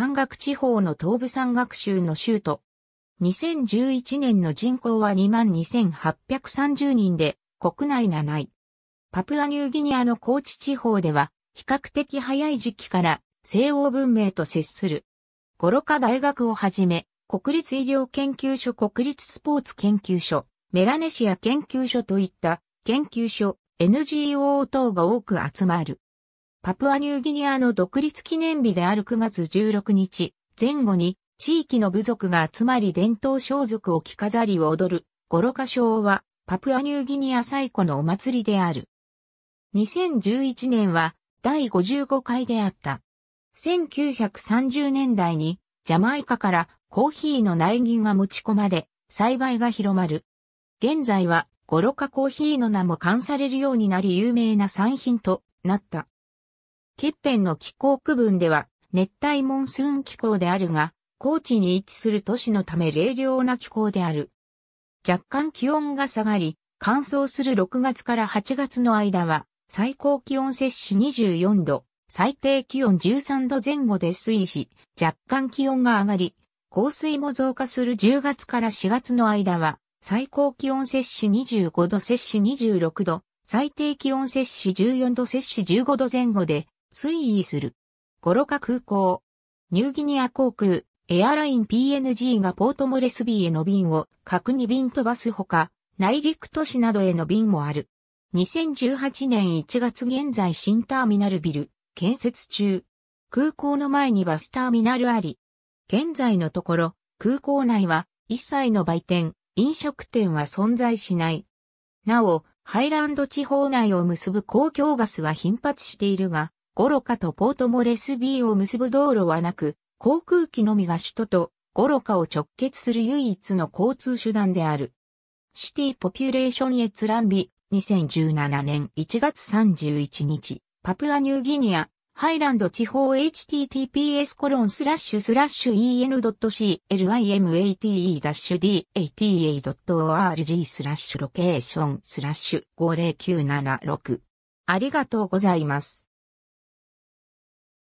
山岳地方の東部山岳州の州都。2011年の人口は22,830人で、国内7位。パプアニューギニアの高知地方では、比較的早い時期から西欧文明と接する。ゴロカ大学をはじめ、国立医療研究所、国立スポーツ研究所、メラネシア研究所といった研究所、NGO 等が多く集まる。パプアニューギニアの独立記念日である9月16日、前後に地域の部族が集まり伝統装束を着飾りを踊る、ゴロカショーはパプアニューギニア最古のお祭りである。2011年は第55回であった。1930年代にジャマイカからコーヒーの苗木が持ち込まれ、栽培が広まる。現在はゴロカコーヒーの名も冠されるようになり有名な産品となった。欠片の気候区分では熱帯モンスーン気候であるが、高地に位置する都市のため冷涼な気候である。若干気温が下がり、乾燥する6月から8月の間は、最高気温摂氏24度、最低気温13度前後で推移し、若干気温が上がり、降水も増加する10月から4月の間は、最高気温摂氏25度摂氏26度、最低気温摂氏14度摂氏15度前後で、推移する。ゴロカ空港。ニューギニア航空、エアライン PNG がポートモレスビーへの便を各2便飛ばすほか、内陸都市などへの便もある。2018年1月現在新ターミナルビル、建設中。空港の前にバスターミナルあり。現在のところ、空港内は一切の売店、飲食店は存在しない。なお、ハイランド地方内を結ぶ公共バスは頻発しているが、ゴロカとポートモレスビーを結ぶ道路はなく、航空機のみが首都とゴロカを直結する唯一の交通手段である。シティポピュレーション閲覧日、2017年1月31日、パプアニューギニア、ハイランド地方 https コロンスラッシュスラッシュ en.climate-data.org スラッシュロケーションスラッシュ5097 6ありがとうございます。